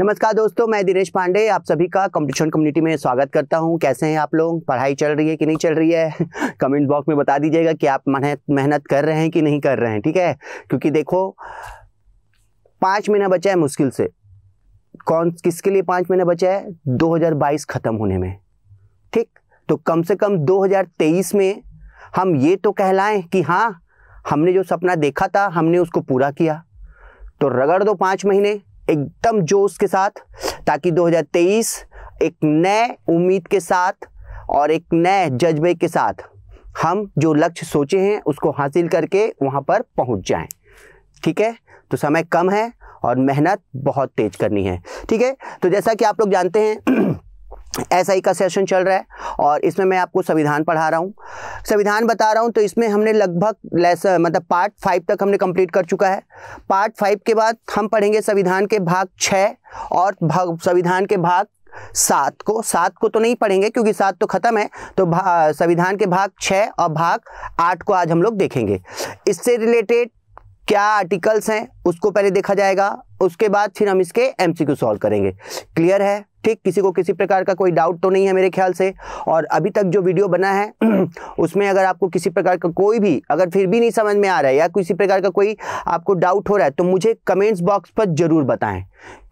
नमस्कार दोस्तों मैं दिनेश पांडे आप सभी का कंपटीशन कम्युनिटी में स्वागत करता हूं कैसे हैं आप लोग पढ़ाई चल रही है कि नहीं चल रही है कमेंट बॉक्स में बता दीजिएगा कि आप मेहनत कर रहे हैं कि नहीं कर रहे हैं ठीक है क्योंकि देखो पाँच महीना बचा है मुश्किल से कौन किसके लिए पाँच महीना बचा है दो ख़त्म होने में ठीक तो कम से कम दो में हम ये तो कहलाएं कि हाँ हमने जो सपना देखा था हमने उसको पूरा किया तो रगड़ दो पाँच महीने एकदम जोश के साथ ताकि 2023 एक नए उम्मीद के साथ और एक नए जज्बे के साथ हम जो लक्ष्य सोचे हैं उसको हासिल करके वहाँ पर पहुँच जाएं ठीक है तो समय कम है और मेहनत बहुत तेज करनी है ठीक है तो जैसा कि आप लोग जानते हैं एस ही का सेशन चल रहा है और इसमें मैं आपको संविधान पढ़ा रहा हूँ संविधान बता रहा हूँ तो इसमें हमने लगभग लेस मतलब पार्ट फाइव तक हमने कंप्लीट कर चुका है पार्ट फाइव के बाद हम पढ़ेंगे संविधान के भाग छः और भाग संविधान के भाग सात को सात को तो नहीं पढ़ेंगे क्योंकि सात तो खत्म है तो संविधान के भाग छः और भाग आठ को आज हम लोग देखेंगे इससे रिलेटेड क्या आर्टिकल्स हैं उसको पहले देखा जाएगा उसके बाद फिर हम इसके एमसीक्यू सॉल्व करेंगे क्लियर है ठीक किसी को किसी प्रकार का कोई डाउट तो नहीं है मेरे ख्याल से और अभी तक जो वीडियो बना है उसमें अगर आपको किसी प्रकार का कोई भी अगर फिर भी नहीं समझ में आ रहा है या किसी प्रकार का कोई आपको डाउट हो रहा है तो मुझे कमेंट्स बॉक्स पर ज़रूर बताएं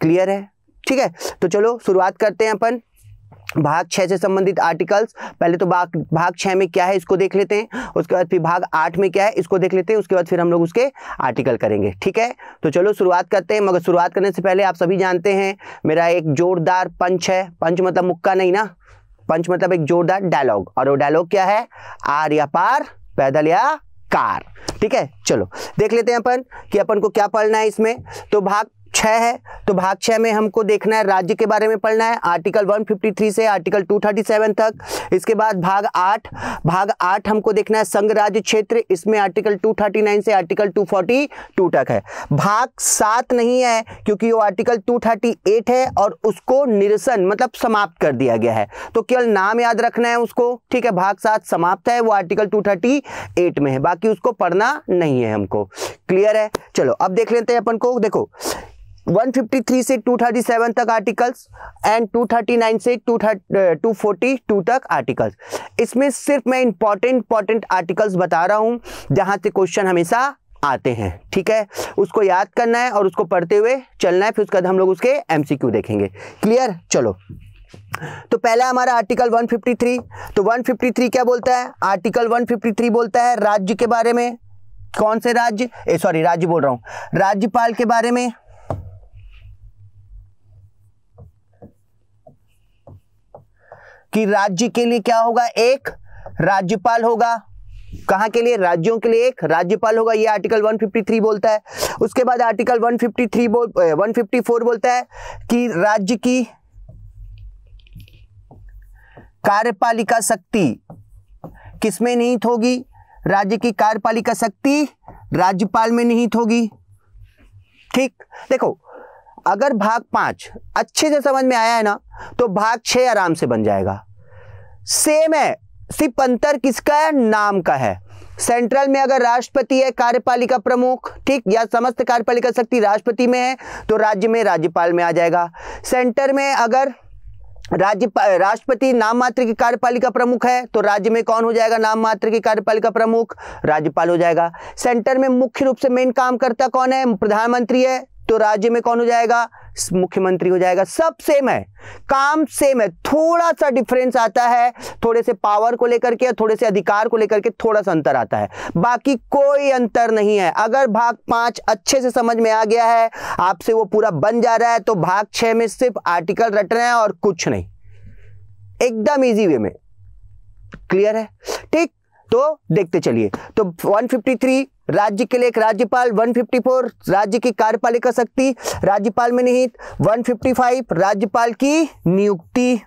क्लियर है ठीक है तो चलो शुरुआत करते हैं अपन भाग छः से संबंधित आर्टिकल्स पहले तो भाग भाग छः में क्या है इसको देख लेते हैं उसके बाद फिर भाग आठ में क्या है इसको देख लेते हैं उसके बाद फिर हम लोग उसके आर्टिकल करेंगे ठीक है तो चलो शुरुआत करते हैं मगर शुरुआत करने से पहले आप सभी जानते हैं मेरा एक जोरदार पंच है पंच मतलब मुक्का नहीं ना पंच मतलब एक जोरदार डायलॉग और वो डायलॉग क्या है आर या पार पैदल या कार ठीक है चलो देख लेते हैं अपन कि अपन को क्या पढ़ना है इसमें तो भाग छः है तो भाग छः में हमको देखना है राज्य के बारे में पढ़ना है आर्टिकल 153 से आर्टिकल 237 तक इसके बाद भाग आठ भाग आठ हमको देखना है संघ राज्य क्षेत्र इसमें आर्टिकल 239 से आर्टिकल 242 तक है भाग सात नहीं है क्योंकि वो आर्टिकल 238 है और उसको निरसन मतलब समाप्त कर दिया गया है तो केवल नाम याद रखना है उसको ठीक है भाग सात समाप्त है वो आर्टिकल टू में है बाकी उसको पढ़ना नहीं है हमको क्लियर है चलो अब देख लेते हैं अपन को देखो 153 से 237 तक आर्टिकल्स एंड 239 से 242 uh, तक आर्टिकल्स इसमें सिर्फ मैं इंपॉर्टेंट इंपॉर्टेंट आर्टिकल्स बता रहा हूं जहां से क्वेश्चन हमेशा आते हैं ठीक है उसको याद करना है और उसको पढ़ते हुए चलना है फिर उसके बाद हम लोग उसके एमसीक्यू देखेंगे क्लियर चलो तो पहला हमारा आर्टिकल 153 तो 153 क्या बोलता है आर्टिकल 153 बोलता है राज्य के बारे में कौन से राज्य सॉरी राज्य बोल रहा हूँ राज्यपाल के बारे में कि राज्य के लिए क्या होगा एक राज्यपाल होगा कहां के लिए राज्यों के लिए एक राज्यपाल होगा ये आर्टिकल 153 बोलता है उसके बाद आर्टिकल 153 बोल 154 बोलता है कि राज्य की कार्यपालिका शक्ति किसमें निहित होगी राज्य की कार्यपालिका शक्ति राज्यपाल में निहित होगी ठीक देखो अगर भाग पांच अच्छे से समझ में आया है ना तो भाग छह आराम से बन जाएगा सेम है सिर्फ अंतर किसका है नाम का है सेंट्रल में अगर राष्ट्रपति है कार्यपालिका प्रमुख ठीक या समस्त कार्यपालिका शक्ति राष्ट्रपति में है तो राज्य में राज्यपाल में आ जाएगा सेंटर में अगर राज्य राष्ट्रपति नाम मात्र की कार्यपालिका प्रमुख है तो राज्य में कौन हो जाएगा नाम मात्र की कार्यपालिका प्रमुख राज्यपाल हो जाएगा सेंटर में मुख्य रूप से मेन काम करता कौन है प्रधानमंत्री है तो राज्य में कौन हो जाएगा मुख्यमंत्री हो जाएगा सब सेम है काम सेम है थोड़ा सा डिफरेंस आता है थोड़े से पावर को लेकर के थोड़े से अधिकार को लेकर के थोड़ा सा अंतर आता है बाकी कोई अंतर नहीं है अगर भाग पांच अच्छे से समझ में आ गया है आपसे वो पूरा बन जा रहा है तो भाग छह में सिर्फ आर्टिकल रट रहे हैं और कुछ नहीं एकदम इजी वे में क्लियर है ठीक तो देखते चलिए तो वन राज्य के लिए एक राज्यपाल 154 राज्य की कार्यपालिका शक्ति राज्यपाल में निहित 155 राज्यपाल की नियुक्ति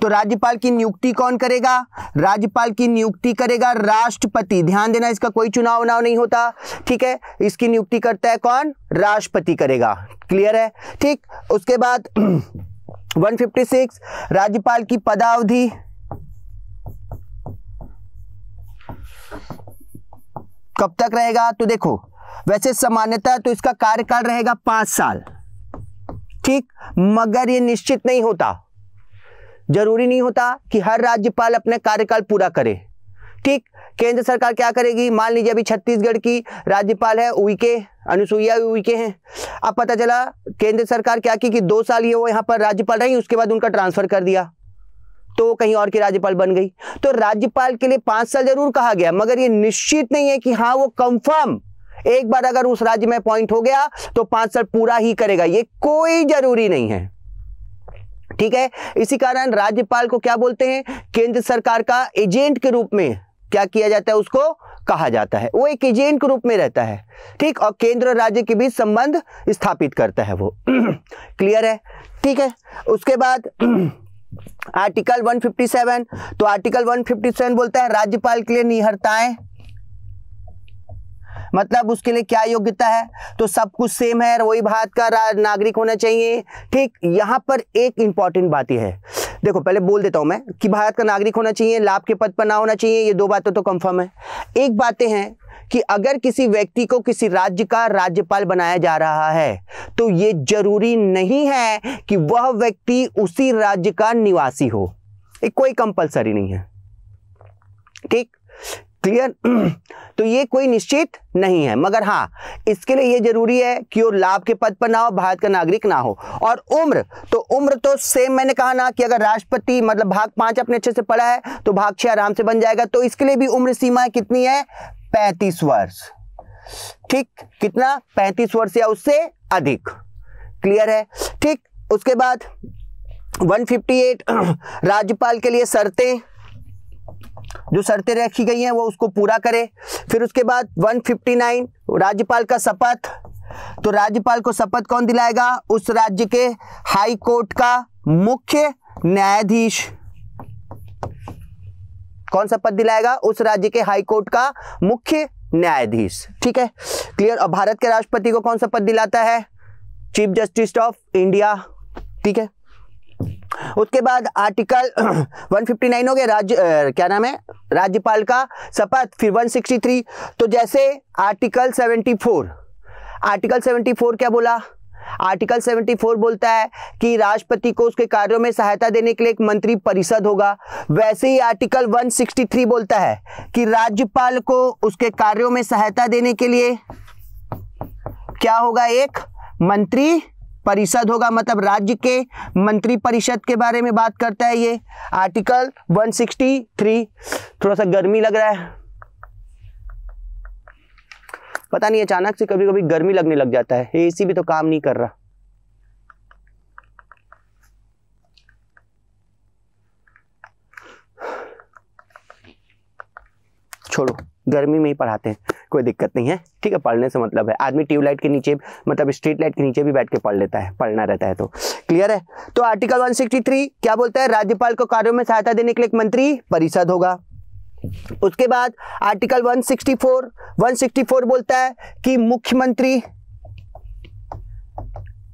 तो राज्यपाल की नियुक्ति कौन करेगा राज्यपाल की नियुक्ति करेगा राष्ट्रपति ध्यान देना इसका कोई चुनाव उनाव नहीं होता ठीक है इसकी नियुक्ति करता है कौन राष्ट्रपति करेगा क्लियर है ठीक उसके बाद 156 राज्यपाल की पदावधि कब तक रहेगा तो देखो वैसे सामान्यतः तो इसका कार्यकाल रहेगा पांच साल ठीक मगर ये निश्चित नहीं होता जरूरी नहीं होता कि हर राज्यपाल अपने कार्यकाल पूरा करे ठीक केंद्र सरकार क्या करेगी मान लीजिए अभी छत्तीसगढ़ की राज्यपाल है उइके अनुसुईया उइके हैं अब पता चला केंद्र सरकार क्या की कि दो साल ये वो यहाँ पर राज्यपाल रही उसके बाद उनका ट्रांसफर कर दिया तो कहीं और की राज्यपाल बन गई तो राज्यपाल के लिए पांच साल जरूर कहा गया मगर ये निश्चित नहीं है कि हाँ वो कंफर्म एक बार अगर उस राज्य में अपॉइंट हो गया तो पांच साल पूरा ही करेगा ये कोई जरूरी नहीं है ठीक है इसी कारण राज्यपाल को क्या बोलते हैं केंद्र सरकार का एजेंट के रूप में क्या किया जाता है उसको कहा जाता है वो एक एजेंट के रूप में रहता है ठीक और केंद्र और राज्य के बीच संबंध स्थापित करता है वो क्लियर है ठीक है उसके बाद आर्टिकल 157 तो आर्टिकल 157 बोलता है राज्यपाल के लिए निहरताएं मतलब उसके लिए क्या योग्यता है तो सब कुछ सेम है वही भारत का नागरिक होना चाहिए ठीक यहां पर एक इंपॉर्टेंट बात यह है देखो पहले बोल देता हूं मैं कि भारत का नागरिक होना चाहिए लाभ के पद पर ना होना चाहिए ये दो बातें तो कंफर्म है एक बातें हैं कि अगर किसी व्यक्ति को किसी राज्य का राज्यपाल बनाया जा रहा है तो ये जरूरी नहीं है कि वह व्यक्ति उसी राज्य का निवासी हो ये कोई कंपलसरी नहीं है ठीक क्लियर तो ये कोई निश्चित नहीं है मगर हाँ इसके लिए ये जरूरी है कि वो लाभ के पद पर ना हो भारत का नागरिक ना हो और उम्र तो उम्र तो सेम मैंने कहा ना कि अगर राष्ट्रपति मतलब भाग पांच अपने अच्छे से पढ़ा है तो भाग छह आराम से बन जाएगा तो इसके लिए भी उम्र सीमा कितनी है पैंतीस वर्ष ठीक कितना पैंतीस वर्ष या उससे अधिक क्लियर है ठीक उसके बाद 158 राज्यपाल के लिए शर्तें जो शर्तें रखी गई हैं वो उसको पूरा करे फिर उसके बाद 159 राज्यपाल का शपथ तो राज्यपाल को शपथ कौन दिलाएगा उस राज्य के हाई कोर्ट का मुख्य न्यायाधीश कौन सा पद दिलाएगा उस राज्य के हाईकोर्ट का मुख्य न्यायाधीश ठीक है क्लियर और भारत के राष्ट्रपति को कौन सा पद दिलाता है चीफ जस्टिस ऑफ इंडिया ठीक है उसके बाद आर्टिकल 159 हो गया राज्य क्या नाम है राज्यपाल का शपथ फिर 163 तो जैसे आर्टिकल 74 आर्टिकल 74 क्या बोला आर्टिकल 74 बोलता है कि राष्ट्रपति को उसके कार्यों में सहायता देने के लिए एक मंत्री परिषद होगा वैसे ही आर्टिकल 163 बोलता है कि राज्यपाल को उसके कार्यों में सहायता देने के लिए क्या होगा एक मंत्री परिषद होगा मतलब राज्य के मंत्री परिषद के बारे में बात करता है ये आर्टिकल 163 थोड़ा सा गर्मी लग रहा है पता नहीं अचानक से कभी कभी गर्मी लगने लग जाता है ए भी तो काम नहीं कर रहा छोड़ो गर्मी में ही पढ़ाते हैं कोई दिक्कत नहीं है ठीक है पढ़ने से मतलब है आदमी ट्यूबलाइट के नीचे मतलब स्ट्रीट लाइट के नीचे भी बैठ के पढ़ लेता है पढ़ना रहता है तो क्लियर है तो आर्टिकल 163 क्या बोलता है राज्यपाल को कार्यों में सहायता देने के लिए एक मंत्री परिषद होगा उसके बाद आर्टिकल 164 164 बोलता है कि मुख्यमंत्री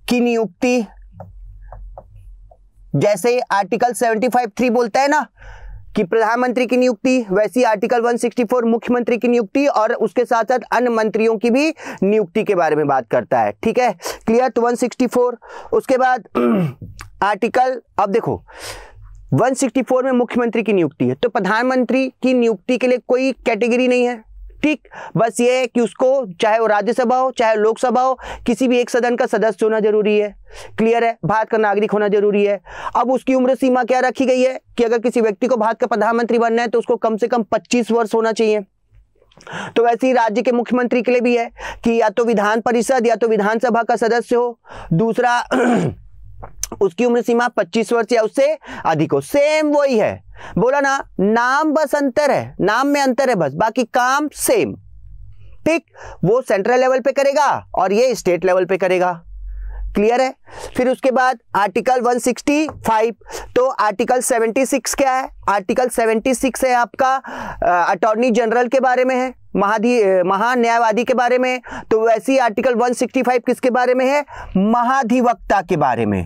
की नियुक्ति जैसे आर्टिकल 75 थ्री बोलता है ना कि प्रधानमंत्री की नियुक्ति वैसी आर्टिकल 164 मुख्यमंत्री की नियुक्ति और उसके साथ साथ अन्य मंत्रियों की भी नियुक्ति के बारे में बात करता है ठीक है क्लियर तो 164 उसके बाद आर्टिकल अब देखो 164 में मुख्यमंत्री की नियुक्ति है तो प्रधानमंत्री की नियुक्ति के लिए कोई कैटेगरी नहीं है ठीक बस ये है कि उसको चाहे वो राज्यसभा हो चाहे लोकसभा हो किसी भी एक सदन का सदस्य होना जरूरी है क्लियर है भारत का नागरिक होना जरूरी है अब उसकी उम्र सीमा क्या रखी गई है कि अगर किसी व्यक्ति को भारत का प्रधानमंत्री बनना है तो उसको कम से कम 25 वर्ष होना चाहिए तो वैसे ही राज्य के मुख्यमंत्री के लिए भी है कि या तो विधान परिषद या तो विधानसभा का सदस्य हो दूसरा उसकी उम्र सीमा पच्चीस वर्ष या उससे अधिक हो सेम वही है बोला ना नाम बस अंतर है नाम में अंतर है बस बाकी काम सेम ठीक वो सेंट्रल लेवल पे करेगा और ये स्टेट लेवल पे करेगा क्लियर है फिर उसके बाद आर्टिकल 165 तो आर्टिकल 76 क्या है आर्टिकल 76 है आपका अटॉर्नी जनरल के बारे में है महाधि महान्यायवादी के बारे में तो वैसी आर्टिकल 165 किसके बारे में है महाधिवक्ता के बारे में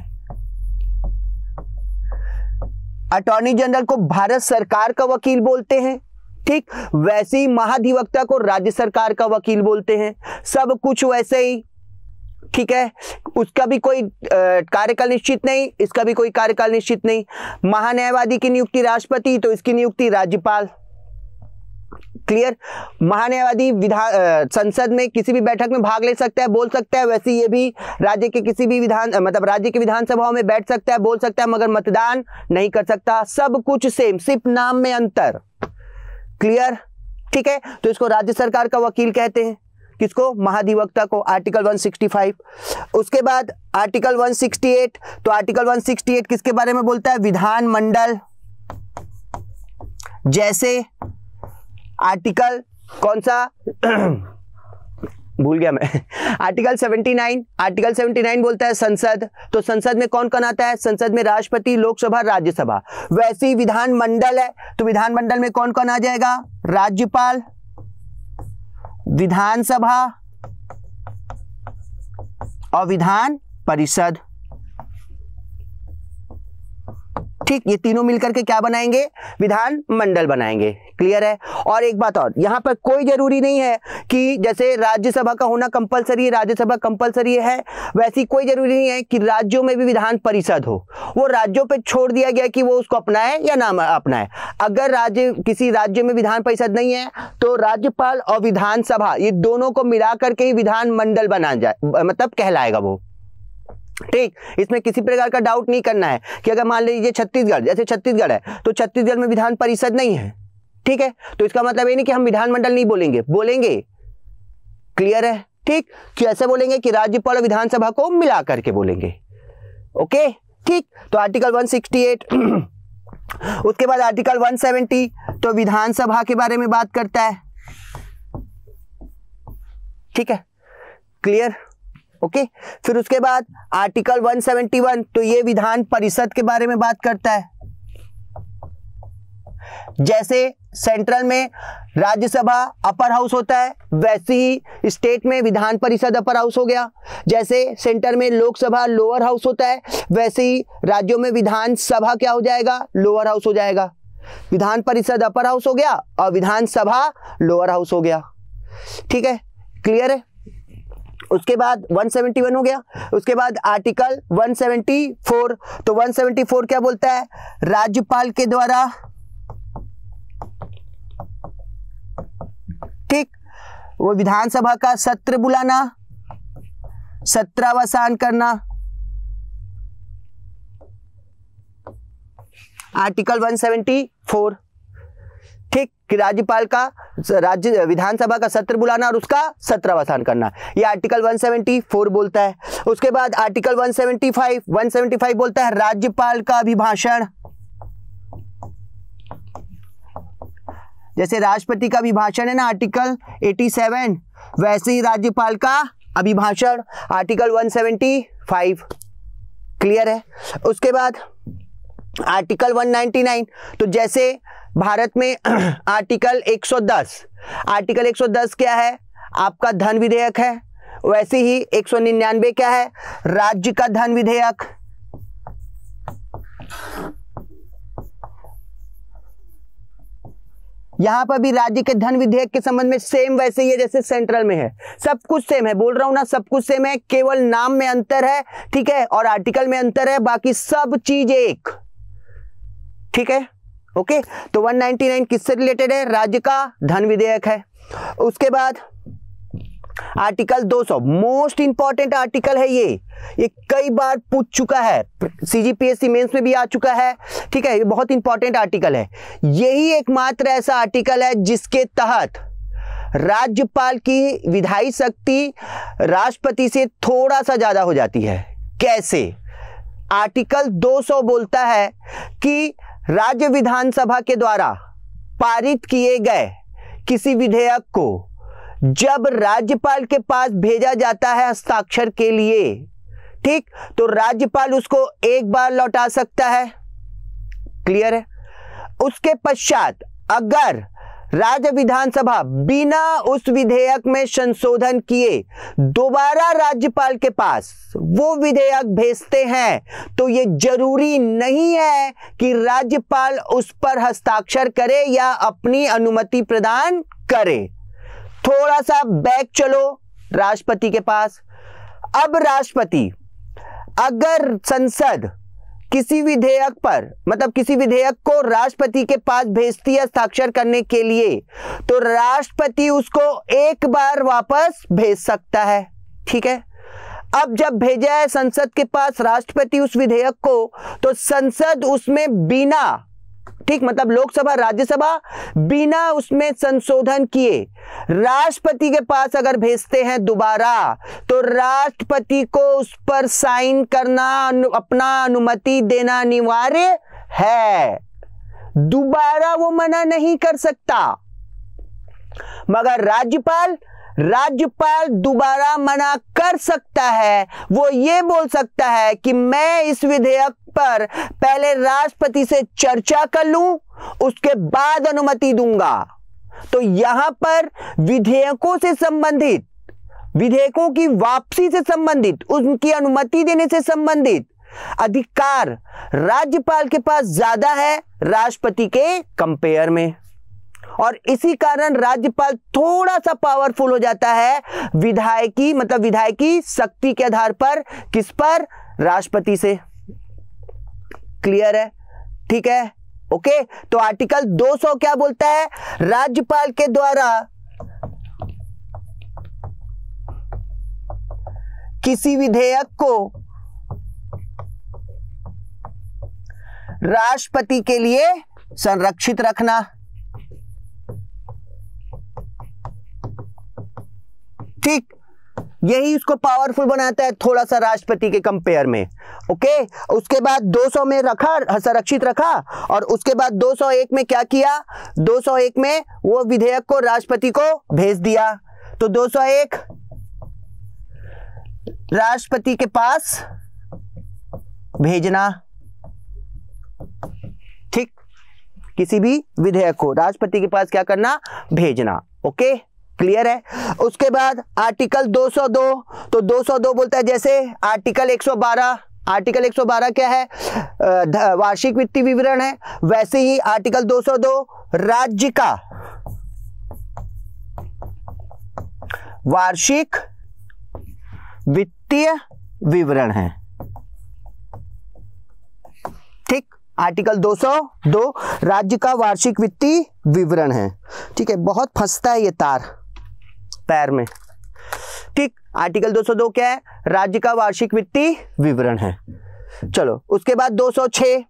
अटॉर्नी जनरल को भारत सरकार का वकील बोलते हैं ठीक वैसे ही महाधिवक्ता को राज्य सरकार का वकील बोलते हैं सब कुछ वैसे ही ठीक है उसका भी कोई कार्यकाल निश्चित नहीं इसका भी कोई कार्यकाल निश्चित नहीं महान्यायवादी की नियुक्ति राष्ट्रपति तो इसकी नियुक्ति राज्यपाल क्लियर महान्यायवादी विधान संसद में किसी भी बैठक में भाग ले सकता है बोल सकता है वैसे ये भी राज्य के किसी भी विधान मतलब राज्य के विधानसभाओं में बैठ सकता है बोल सकता है मगर मतदान नहीं कर सकता सब कुछ सेम सिर्फ नाम में अंतर क्लियर ठीक है तो इसको राज्य सरकार का वकील कहते हैं किसको महाधिवक्ता को आर्टिकल 165 उसके बाद आर्टिकल 168 तो आर्टिकल 168 किसके बारे में बोलता है विधानमंडल जैसे आर्टिकल कौन सा भूल गया मैं आर्टिकल 79 आर्टिकल 79 बोलता है संसद तो संसद में कौन कौन आता है संसद में राष्ट्रपति लोकसभा राज्यसभा वैसे ही विधानमंडल है तो विधानमंडल में कौन कौन आ जाएगा राज्यपाल विधानसभा और विधान परिषद ठीक ये तीनों मिलकर के क्या बनाएंगे विधान मंडल बनाएंगे क्लियर है और एक बात और यहाँ पर कोई जरूरी नहीं है कि जैसे राज्यसभा का होना कंपलसरी है राज्यसभा कंपलसरी है वैसी कोई जरूरी नहीं है कि राज्यों में भी विधान परिषद हो वो राज्यों पे छोड़ दिया गया कि वो उसको अपनाए या ना अपनाए अगर राज्य किसी राज्य में विधान परिषद नहीं है तो राज्यपाल और विधानसभा ये दोनों को मिला करके ही विधानमंडल बना जाए मतलब कहलाएगा वो ठीक इसमें किसी प्रकार का डाउट नहीं करना है कि अगर मान लीजिए छत्तीसगढ़ जैसे छत्तीसगढ़ है तो छत्तीसगढ़ में विधान परिषद नहीं है ठीक है तो इसका मतलब ये नहीं कि हम विधानमंडल नहीं बोलेंगे बोलेंगे क्लियर है ठीक कैसे बोलेंगे कि राज्यपाल और विधानसभा को मिला करके बोलेंगे ओके ठीक तो आर्टिकल 168 उसके बाद आर्टिकल 170 तो विधानसभा के बारे में बात करता है ठीक है क्लियर ओके फिर उसके बाद आर्टिकल 171 तो ये विधान परिषद के बारे में बात करता है जैसे सेंट्रल में राज्यसभा अपर हाउस होता है वैसे ही स्टेट में विधान परिषद अपर हाउस हो गया जैसे सेंटर में लोकसभा लोअर हाउस होता है वैसे ही राज्यों में विधानसभा क्या हो जाएगा लोअर हाउस हो जाएगा विधान परिषद अपर हाउस हो गया और विधानसभा लोअर हाउस हो गया ठीक है क्लियर है उसके बाद 171 हो गया उसके बाद आर्टिकल 174 तो 174 क्या बोलता है राज्यपाल के द्वारा ठीक वो विधानसभा का सत्र बुलाना सत्रावसान करना आर्टिकल 174 कि राज्यपाल का राज्य विधानसभा का सत्र बुलाना और उसका सत्र अवसान करना ये आर्टिकल 174 बोलता है उसके बाद आर्टिकल 175 175 बोलता है राज्यपाल का अभिभाषण जैसे राष्ट्रपति का अभिभाषण है ना आर्टिकल 87 वैसे ही राज्यपाल का अभिभाषण आर्टिकल 175 क्लियर है उसके बाद आर्टिकल 199 तो जैसे भारत में आर्टिकल 110 आर्टिकल 110 क्या है आपका धन विधेयक है वैसे ही 199 क्या है राज्य का धन विधेयक यहां पर भी राज्य के धन विधेयक के संबंध में सेम वैसे ही है जैसे सेंट्रल में है सब कुछ सेम है बोल रहा हूं ना सब कुछ सेम है केवल नाम में अंतर है ठीक है और आर्टिकल में अंतर है बाकी सब चीज एक ठीक है ओके तो 199 किससे रिलेटेड है राज्य का धन विधेयक है उसके बाद आर्टिकल 200 मोस्ट इंपॉर्टेंट आर्टिकल है ये ये कई बार पूछ चुका है सीजीपीएससी मेंस में भी आ चुका है ठीक है ये बहुत इंपॉर्टेंट आर्टिकल है यही एकमात्र ऐसा आर्टिकल है जिसके तहत राज्यपाल की विधायी शक्ति राष्ट्रपति से थोड़ा सा ज़्यादा हो जाती है कैसे आर्टिकल 200 बोलता है कि राज्य विधानसभा के द्वारा पारित किए गए किसी विधेयक को जब राज्यपाल के पास भेजा जाता है हस्ताक्षर के लिए ठीक तो राज्यपाल उसको एक बार लौटा सकता है क्लियर है उसके पश्चात अगर राज्य विधानसभा बिना उस विधेयक में संशोधन किए दोबारा राज्यपाल के पास वो विधेयक भेजते हैं तो ये जरूरी नहीं है कि राज्यपाल उस पर हस्ताक्षर करे या अपनी अनुमति प्रदान करे थोड़ा सा बैक चलो राष्ट्रपति के पास अब राष्ट्रपति अगर संसद किसी विधेयक पर मतलब किसी विधेयक को राष्ट्रपति के पास भेजती है हस्ताक्षर करने के लिए तो राष्ट्रपति उसको एक बार वापस भेज सकता है ठीक है अब जब भेजा है संसद के पास राष्ट्रपति उस विधेयक को तो संसद उसमें बिना ठीक मतलब लोकसभा राज्यसभा बिना उसमें संशोधन किए राष्ट्रपति के पास अगर भेजते हैं दोबारा तो राष्ट्रपति को उस पर साइन करना अपना अनुमति देना अनिवार्य है दोबारा वो मना नहीं कर सकता मगर राज्यपाल राज्यपाल दोबारा मना कर सकता है वो ये बोल सकता है कि मैं इस विधेयक पर पहले राष्ट्रपति से चर्चा कर लूं उसके बाद अनुमति दूंगा तो यहां पर विधेयकों से संबंधित विधेयकों की वापसी से संबंधित उनकी अनुमति देने से संबंधित अधिकार राज्यपाल के पास ज्यादा है राष्ट्रपति के कंपेयर में और इसी कारण राज्यपाल थोड़ा सा पावरफुल हो जाता है विधायकी मतलब विधायकी शक्ति के आधार पर किस पर राष्ट्रपति से क्लियर है ठीक है ओके तो आर्टिकल 200 क्या बोलता है राज्यपाल के द्वारा किसी विधेयक को राष्ट्रपति के लिए संरक्षित रखना ठीक यही उसको पावरफुल बनाता है थोड़ा सा राष्ट्रपति के कंपेयर में ओके उसके बाद 200 में रखा संरक्षित रखा और उसके बाद 201 में क्या किया 201 में वो विधेयक को राष्ट्रपति को भेज दिया तो 201 राष्ट्रपति के पास भेजना ठीक किसी भी विधेयक को राष्ट्रपति के पास क्या करना भेजना ओके क्लियर है उसके बाद आर्टिकल 202 तो 202 बोलता है जैसे आर्टिकल 112 आर्टिकल 112 क्या है वार्षिक वित्तीय विवरण है वैसे ही आर्टिकल 202 राज्य का वार्षिक वित्तीय विवरण है ठीक आर्टिकल 202 राज्य का वार्षिक वित्तीय विवरण है ठीक है बहुत फंसता है ये तार पैर में ठीक आर्टिकल 202 क्या है राज्य का वार्षिक वित्तीय विवरण है चलो उसके बाद 206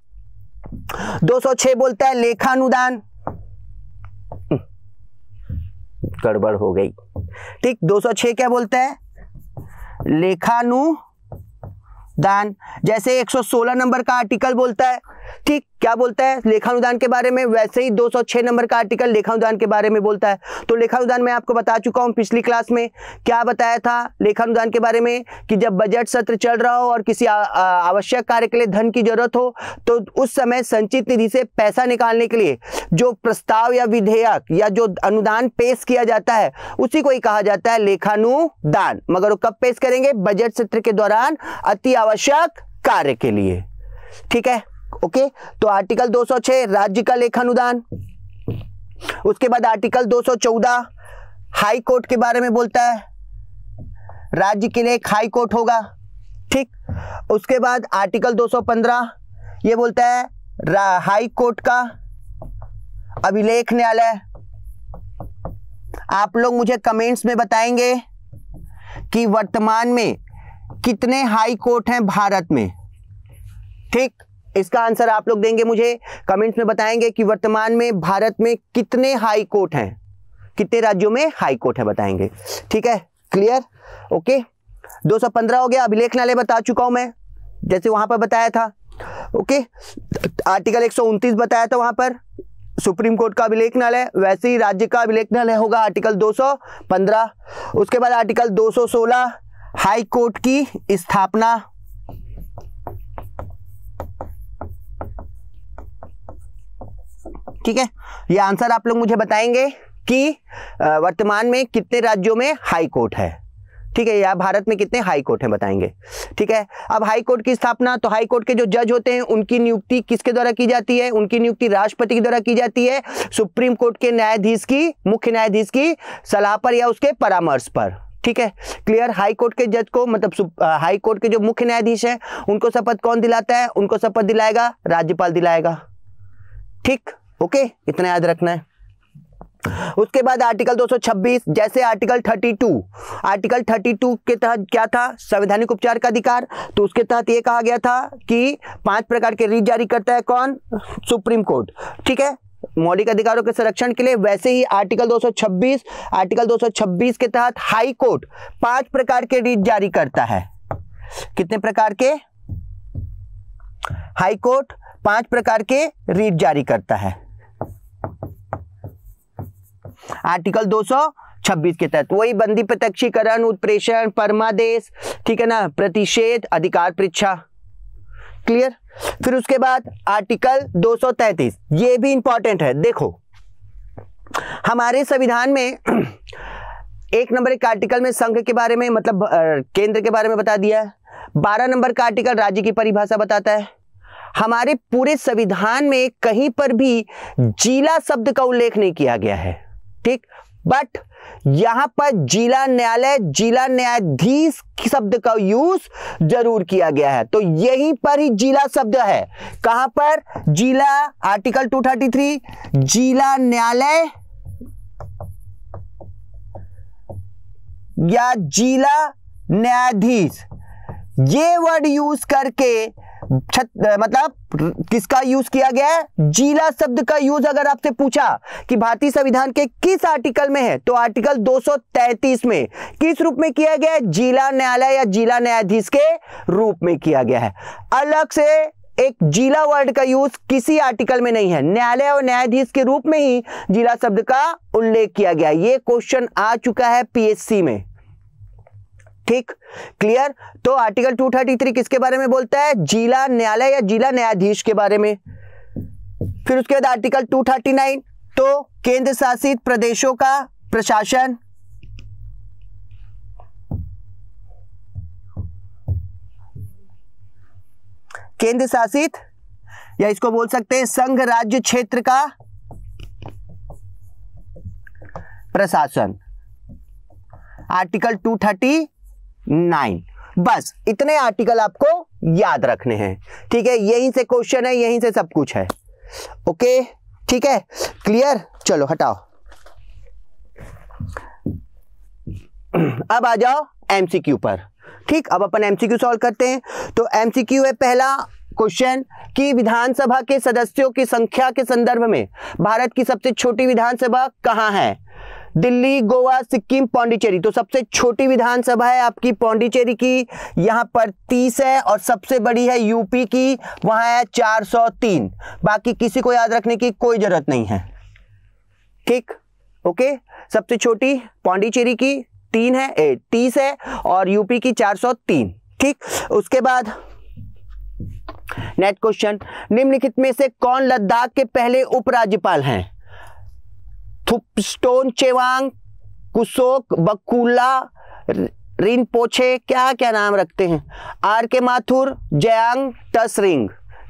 206 बोलता है लेखानुदान हम्म, गड़बड़ हो गई ठीक 206 क्या बोलता है लेखानुदान जैसे 116 नंबर का आर्टिकल बोलता है ठीक क्या बोलता है लेखानुदान के बारे में वैसे ही 206 नंबर का आर्टिकल लेखानुदान के बारे में बोलता है तो लेखानुदान मैं आपको बता चुका हूं पिछली क्लास में क्या बताया था लेखानुदान के बारे में कि जब बजट सत्र चल रहा हो और किसी आवश्यक कार्य के लिए धन की जरूरत हो तो उस समय संचित निधि से पैसा निकालने के लिए जो प्रस्ताव या विधेयक या जो अनुदान पेश किया जाता है उसी को ही कहा जाता है लेखानुदान मगर वो कब पेश करेंगे बजट सत्र के दौरान अति आवश्यक कार्य के लिए ठीक है ओके तो आर्टिकल 206 राज्य का लेख अनुदान उसके बाद आर्टिकल 214 हाई कोर्ट के बारे में बोलता है राज्य के लिए एक हाई कोर्ट होगा ठीक उसके बाद आर्टिकल 215 ये बोलता है हाई कोर्ट का अभिलेख न्यायालय आप लोग मुझे कमेंट्स में बताएंगे कि वर्तमान में कितने हाई कोर्ट हैं भारत में ठीक इसका आंसर आप लोग देंगे मुझे कमेंट्स में बताएंगे कि वर्तमान में भारत में कितने हाई कोर्ट हैं कितने राज्यों में हाई कोर्ट है बताएंगे ठीक है क्लियर ओके 215 हो गया अभिलेख नाले बता चुका हूं मैं जैसे वहां पर बताया था ओके आर्टिकल एक बताया था वहां पर सुप्रीम कोर्ट का अभिलेख नालय वैसे ही राज्य का अभिलेख नालय होगा आर्टिकल 215 उसके बाद आर्टिकल 216 हाई कोर्ट की स्थापना ठीक है ये आंसर आप लोग मुझे बताएंगे कि वर्तमान में कितने राज्यों में हाई कोर्ट है ठीक है या भारत में कितने हाई कोर्ट हैं बताएंगे ठीक है अब हाई कोर्ट की स्थापना तो हाई कोर्ट के जो जज होते हैं उनकी नियुक्ति किसके द्वारा की जाती है उनकी नियुक्ति राष्ट्रपति के द्वारा की जाती है सुप्रीम कोर्ट के न्यायाधीश की मुख्य न्यायाधीश की सलाह पर या उसके परामर्श पर ठीक है क्लियर हाई कोर्ट के जज को मतलब हाई कोर्ट के जो मुख्य न्यायाधीश हैं उनको शपथ कौन दिलाता है उनको शपथ दिलाएगा राज्यपाल दिलाएगा ठीक ओके इतना याद रखना है उसके बाद आर्टिकल 226 जैसे आर्टिकल 32 आर्टिकल 32 के तहत क्या था संवैधानिक उपचार का अधिकार तो उसके तहत यह कहा गया था कि पांच प्रकार के रीत जारी करता है कौन सुप्रीम कोर्ट ठीक है मौलिक अधिकारों के संरक्षण के लिए वैसे ही आर्टिकल 226 आर्टिकल 226 के तहत हाई कोर्ट पांच प्रकार के रीत जारी करता है कितने प्रकार के हाईकोर्ट पांच प्रकार के रीट जारी करता है आर्टिकल 226 के तहत वही बंदी प्रत्यक्षीकरण उत्प्रेषण परमादेश ठीक है ना प्रतिषेध अधिकार परीक्षा क्लियर फिर उसके बाद आर्टिकल 233 ये भी इंपॉर्टेंट है देखो हमारे संविधान में एक नंबर एक आर्टिकल में संघ के बारे में मतलब केंद्र के बारे में बता दिया है बारह नंबर का आर्टिकल राज्य की परिभाषा बताता है हमारे पूरे संविधान में कहीं पर भी जिला शब्द का उल्लेख नहीं किया गया है बट यहां पर जिला न्यायालय जिला न्यायाधीश शब्द का यूज जरूर किया गया है तो यहीं पर ही जिला शब्द है कहां पर जिला आर्टिकल 233 जिला न्यायालय या जिला न्यायाधीश ये वर्ड यूज करके छत मतलब किसका यूज किया गया है हम्म। जिला शब्द का यूज अगर आपसे पूछा कि भारतीय संविधान के किस आर्टिकल में है तो आर्टिकल 233 में किस रूप में किया गया है जिला न्यायालय या जिला न्यायाधीश के रूप में किया गया है अलग से एक जिला वर्ड का यूज किसी आर्टिकल में नहीं है न्यायालय और न्यायाधीश के रूप में ही जिला शब्द का उल्लेख किया गया यह क्वेश्चन आ चुका है पीएससी में ठीक क्लियर तो आर्टिकल 233 किसके बारे में बोलता है जिला न्यायालय या जिला न्यायाधीश के बारे में फिर उसके बाद आर्टिकल 239 तो केंद्र शासित प्रदेशों का प्रशासन केंद्र शासित या इसको बोल सकते हैं संघ राज्य क्षेत्र का प्रशासन आर्टिकल नाइन बस इतने आर्टिकल आपको याद रखने हैं ठीक है यहीं से क्वेश्चन है यहीं से सब कुछ है ओके ठीक है क्लियर चलो हटाओ अब आ जाओ एमसीक्यू पर ठीक अब अपन एमसीक्यू सॉल्व करते हैं तो एमसीक्यू है पहला क्वेश्चन कि विधानसभा के सदस्यों की संख्या के संदर्भ में भारत की सबसे छोटी विधानसभा कहां है दिल्ली गोवा सिक्किम पौंडीचेरी तो सबसे छोटी विधानसभा है आपकी पौंडीचेरी की यहां पर तीस है और सबसे बड़ी है यूपी की वहां है चार सौ तीन बाकी किसी को याद रखने की कोई ज़रूरत नहीं है ठीक ओके सबसे छोटी पौंडीचेरी की तीन है ए तीस है और यूपी की चार सौ तीन ठीक उसके बाद नेक्स्ट क्वेश्चन निम्नलिखित में से कौन लद्दाख के पहले उपराज्यपाल हैं थुपस्टोन चेवांग कुशोक बकुला रिन पोछे क्या क्या नाम रखते हैं आर के माथुर जयांग टसरिंग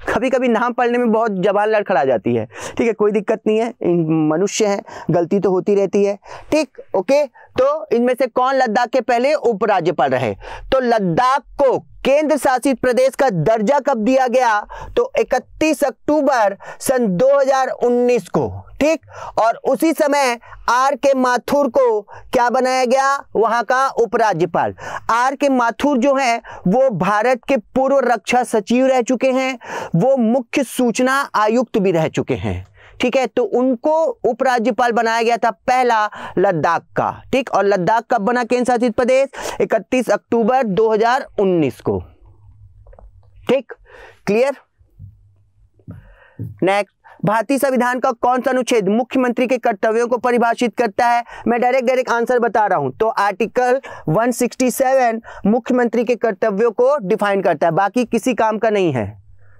कभी कभी नाम पढ़ने में बहुत जबान लड़खड़ा जाती है ठीक है कोई दिक्कत नहीं है इन मनुष्य हैं गलती तो होती रहती है ठीक ओके तो इनमें से कौन लद्दाख के पहले उपराज्यपाल रहे तो लद्दाख को केंद्र शासित प्रदेश का दर्जा कब दिया गया तो 31 अक्टूबर सन 2019 को ठीक और उसी समय आर के माथुर को क्या बनाया गया वहां का उपराज्यपाल आर के माथुर जो है वो भारत के पूर्व रक्षा सचिव रह चुके हैं वो मुख्य सूचना आयुक्त भी रह चुके हैं ठीक है तो उनको उपराज्यपाल बनाया गया था पहला लद्दाख का ठीक और लद्दाख कब बना केंद्र शासित प्रदेश 31 अक्टूबर 2019 को ठीक क्लियर नेक्स्ट भारतीय संविधान का कौन सा अनुच्छेद मुख्यमंत्री के कर्तव्यों को परिभाषित करता है मैं डायरेक्ट डायरेक्ट आंसर बता रहा हूं तो आर्टिकल 167 मुख्यमंत्री के कर्तव्यों को डिफाइन करता है बाकी किसी काम का नहीं है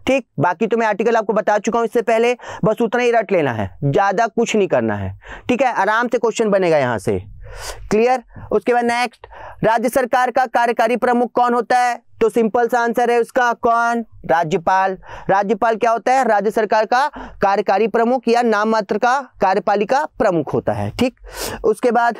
ठीक बाकी तो मैं आर्टिकल आपको बता चुका हूँ इससे पहले बस उतना ही रट लेना है ज़्यादा कुछ नहीं करना है ठीक है आराम से क्वेश्चन बनेगा यहां से क्लियर उसके बाद नेक्स्ट राज्य सरकार का कार्यकारी प्रमुख कौन होता है तो सिंपल सा आंसर है उसका कौन राज्यपाल राज्यपाल क्या होता है राज्य सरकार का कार्यकारी प्रमुख या नाम मात्र का कार्यपालिका प्रमुख होता है ठीक उसके बाद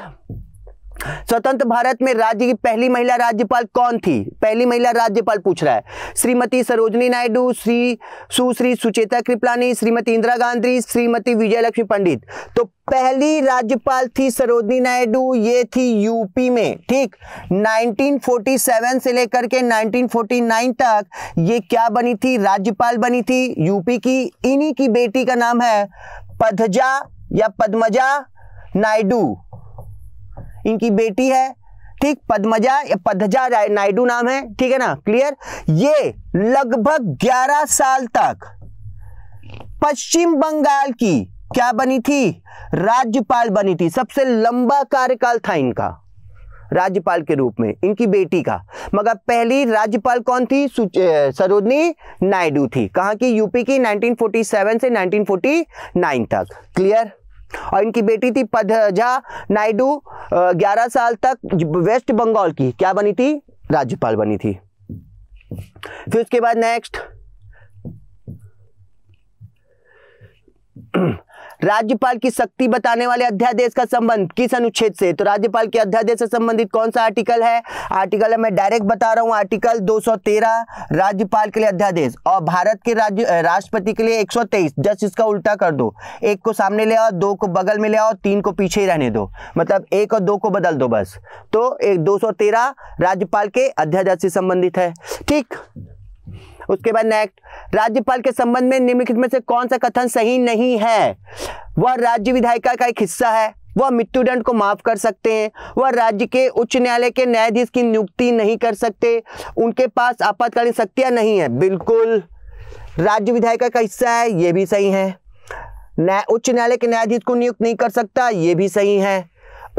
स्वतंत्र भारत में राज्य की पहली महिला राज्यपाल कौन थी पहली महिला राज्यपाल पूछ रहा है श्रीमती सरोजनी नायडू श्री सुश्री सुचेता कृपलानी श्रीमती इंदिरा गांधी श्रीमती विजयलक्ष्मी पंडित तो पहली राज्यपाल थी सरोजनी नायडू ये थी यूपी में ठीक 1947 से लेकर के 1949 तक ये क्या बनी थी राज्यपाल बनी थी यूपी की इन्हीं की बेटी का नाम है पदजा या पद्मजा नायडू इनकी बेटी है ठीक पद्मजा पद्मजा नायडू नाम है ठीक है ना क्लियर ये लगभग 11 साल तक पश्चिम बंगाल की क्या बनी थी राज्यपाल बनी थी सबसे लंबा कार्यकाल था इनका राज्यपाल के रूप में इनकी बेटी का मगर पहली राज्यपाल कौन थी सरोजनी नायडू थी कहा की यूपी की 1947 से 1949 तक क्लियर और इनकी बेटी थी पदजा नायडू ग्यारह साल तक वेस्ट बंगाल की क्या बनी थी राज्यपाल बनी थी फिर उसके बाद नेक्स्ट राज्यपाल की शक्ति बताने वाले अध्यादेश का संबंध किस अनुच्छेद से तो राज्यपाल के अध्यादेश से संबंधित कौन सा आर्टिकल है आर्टिकल है मैं डायरेक्ट बता रहा हूँ आर्टिकल 213 राज्यपाल के लिए अध्यादेश और भारत के राज्य राष्ट्रपति के लिए 123 जस्ट इसका उल्टा कर दो एक को सामने ले आओ दो को बगल में ले आओ तीन को पीछे ही रहने दो मतलब एक और दो को बदल दो बस तो एक दो राज्यपाल के अध्यादेश से संबंधित है ठीक उसके बाद नेक्स्ट राज्यपाल के संबंध में निम्नलिखित में से कौन सा कथन सही नहीं है वह राज्य विधायिका का एक हिस्सा है वह मृत्युदंड को माफ कर सकते हैं वह राज्य के उच्च न्यायालय के न्यायाधीश की नियुक्ति नहीं कर सकते उनके पास आपातकालीन शक्तियां नहीं है बिल्कुल राज्य विधायिका का हिस्सा है ये भी सही है न्याय उच्च न्यायालय के न्यायाधीश को नियुक्त नहीं कर सकता ये भी सही है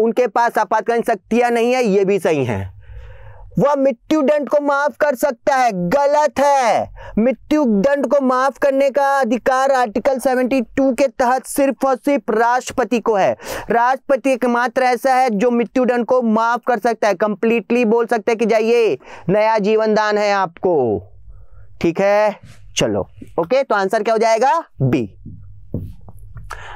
उनके पास आपातकालीन शक्तियां नहीं है ये भी सही हैं वह मृत्यु दंड को माफ कर सकता है गलत है मृत्यु दंड को माफ करने का अधिकार आर्टिकल 72 के तहत सिर्फ और सिर्फ राष्ट्रपति को है राष्ट्रपति एकमात्र ऐसा है जो मृत्यु दंड को माफ कर सकता है कंप्लीटली बोल सकते हैं कि जाइए नया जीवन दान है आपको ठीक है चलो ओके तो आंसर क्या हो जाएगा बी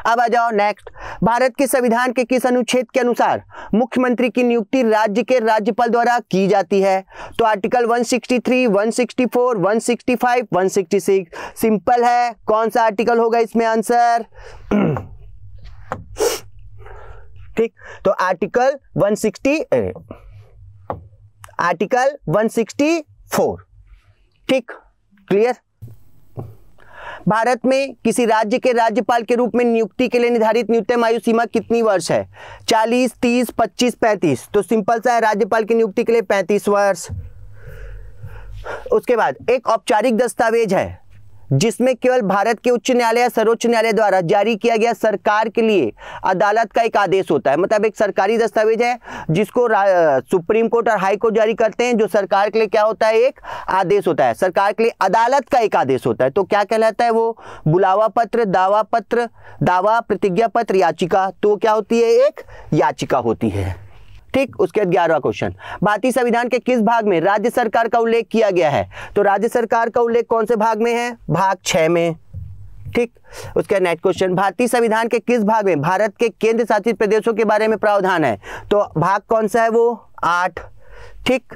अब आ जाओ नेक्स्ट भारत के संविधान के किस अनुच्छेद के अनुसार मुख्यमंत्री की नियुक्ति राज्य के राज्यपाल द्वारा की जाती है तो आर्टिकल 163, 164, 165, 166 सिंपल है कौन सा आर्टिकल होगा इसमें आंसर ठीक तो आर्टिकल 160 आर्टिकल 164 ठीक क्लियर भारत में किसी राज्य के राज्यपाल के रूप में नियुक्ति के लिए निर्धारित न्यूनतम आयु सीमा कितनी वर्ष है चालीस तीस पच्चीस पैंतीस तो सिंपल सा है राज्यपाल की नियुक्ति के लिए पैंतीस वर्ष उसके बाद एक औपचारिक दस्तावेज है जिसमें केवल भारत के उच्च न्यायालय या सर्वोच्च न्यायालय द्वारा जारी किया गया सरकार के लिए अदालत का एक आदेश होता है मतलब एक सरकारी दस्तावेज है जिसको सुप्रीम कोर्ट और हाई कोर्ट जारी करते हैं जो सरकार के लिए क्या होता है एक आदेश होता है सरकार के लिए अदालत का एक आदेश होता है तो क्या कहलाता है वो बुलावा पत्र दावा पत्र दावा प्रतिज्ञा पत्र याचिका तो क्या होती है एक याचिका होती है ठीक उसके बाद ग्यारहवा क्वेश्चन भारतीय संविधान के किस भाग में राज्य सरकार का उल्लेख किया गया है तो राज्य सरकार का उल्लेख कौन से भाग में है भाग छ में ठीक उसके नेक्स्ट क्वेश्चन भारतीय संविधान के किस भाग में भारत के केंद्र शासित प्रदेशों के बारे में प्रावधान है तो भाग कौन सा है वो आठ ठीक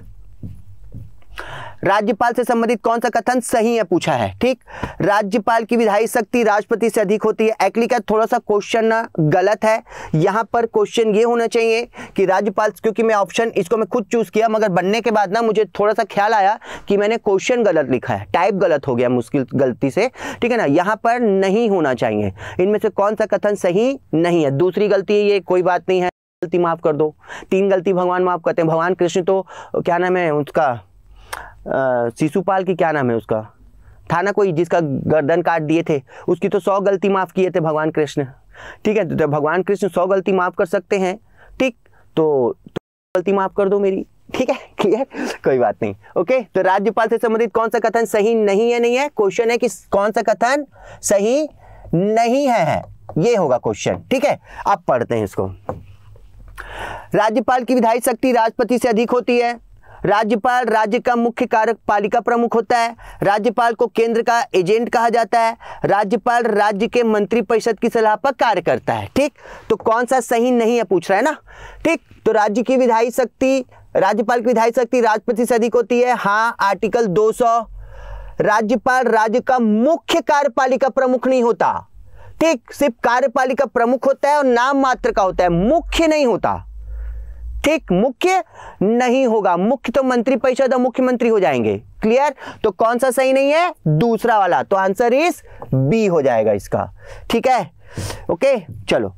राज्यपाल से संबंधित कौन सा कथन सही है पूछा है ठीक राज्यपाल की विधायी शक्ति राष्ट्रपति से अधिक होती है एक्चुअली का थोड़ा सा क्वेश्चन ना गलत है यहां पर क्वेश्चन ये होना चाहिए कि राज्यपाल क्योंकि मैं ऑप्शन इसको मैं खुद चूज़ किया मगर बनने के बाद ना मुझे थोड़ा सा ख्याल आया कि मैंने क्वेश्चन गलत लिखा है टाइप गलत हो गया मुश्किल गलती से ठीक है ना यहां पर नहीं होना चाहिए इनमें से कौन सा कथन सही नहीं है दूसरी गलती है ये कोई बात नहीं है गलती माफ़ कर दो तीन गलती भगवान माफ़ करते हैं भगवान कृष्ण तो क्या नाम है उसका शिशुपाल की क्या नाम है उसका था ना कोई जिसका गर्दन काट दिए थे उसकी तो सौ गलती माफ़ किए थे भगवान कृष्ण ठीक है तो भगवान कृष्ण सौ गलती माफ़ कर सकते हैं ठीक तो, तो गलती माफ़ कर दो मेरी ठीक है क्लियर कोई बात नहीं ओके तो राज्यपाल से संबंधित कौन सा कथन सही नहीं है नहीं है क्वेश्चन है कि कौन सा कथन सही नहीं है, है। ये होगा क्वेश्चन ठीक है अब पढ़ते हैं इसको राज्यपाल की विधायी शक्ति राष्ट्रपति से अधिक होती है राज्यपाल राज्य का मुख्य कार्यपालिका प्रमुख होता है राज्यपाल को केंद्र का एजेंट कहा जाता है राज्यपाल राज्य के मंत्रिपरिषद की सलाह पर कार्य करता है ठीक तो कौन सा सही नहीं है पूछ रहा है ना ठीक तो राज्य की विधायी शक्ति राज्यपाल की विधायी शक्ति राष्ट्रपति से अधिक होती है हाँ आर्टिकल दो राज्यपाल राज्य का मुख्य कार्यपालिका प्रमुख नहीं होता ठीक सिर्फ कार्यपालिका प्रमुख होता है और नाम मात्र का होता है मुख्य नहीं होता ठीक मुख्य नहीं होगा मुख्य तो मंत्री परिषद और मुख्यमंत्री हो जाएंगे क्लियर तो कौन सा सही नहीं है दूसरा वाला तो आंसर इस बी हो जाएगा इसका ठीक है ओके okay, चलो